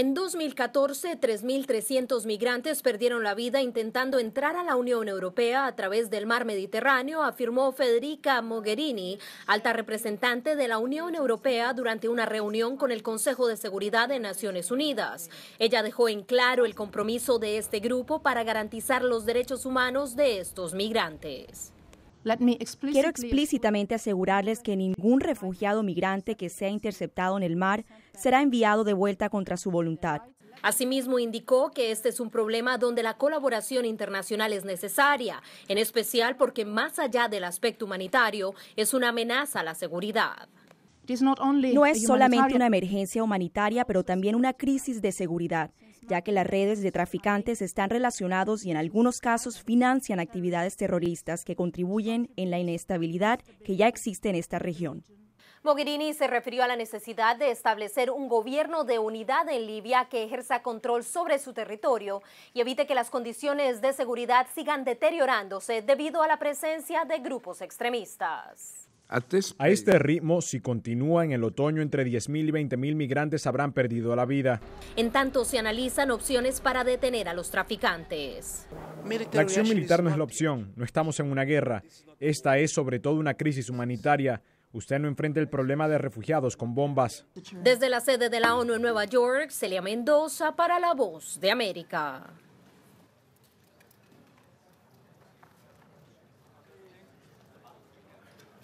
En 2014, 3.300 migrantes perdieron la vida intentando entrar a la Unión Europea a través del mar Mediterráneo, afirmó Federica Mogherini, alta representante de la Unión Europea, durante una reunión con el Consejo de Seguridad de Naciones Unidas. Ella dejó en claro el compromiso de este grupo para garantizar los derechos humanos de estos migrantes. Quiero explícitamente asegurarles que ningún refugiado migrante que sea interceptado en el mar será enviado de vuelta contra su voluntad. Asimismo, indicó que este es un problema donde la colaboración internacional es necesaria, en especial porque más allá del aspecto humanitario, es una amenaza a la seguridad. No es solamente una emergencia humanitaria, pero también una crisis de seguridad ya que las redes de traficantes están relacionados y en algunos casos financian actividades terroristas que contribuyen en la inestabilidad que ya existe en esta región. Mogherini se refirió a la necesidad de establecer un gobierno de unidad en Libia que ejerza control sobre su territorio y evite que las condiciones de seguridad sigan deteriorándose debido a la presencia de grupos extremistas. A este ritmo, si continúa en el otoño, entre 10.000 y 20.000 migrantes habrán perdido la vida. En tanto, se analizan opciones para detener a los traficantes. La acción militar no es la opción, no estamos en una guerra. Esta es sobre todo una crisis humanitaria. Usted no enfrenta el problema de refugiados con bombas. Desde la sede de la ONU en Nueva York, Celia Mendoza para La Voz de América.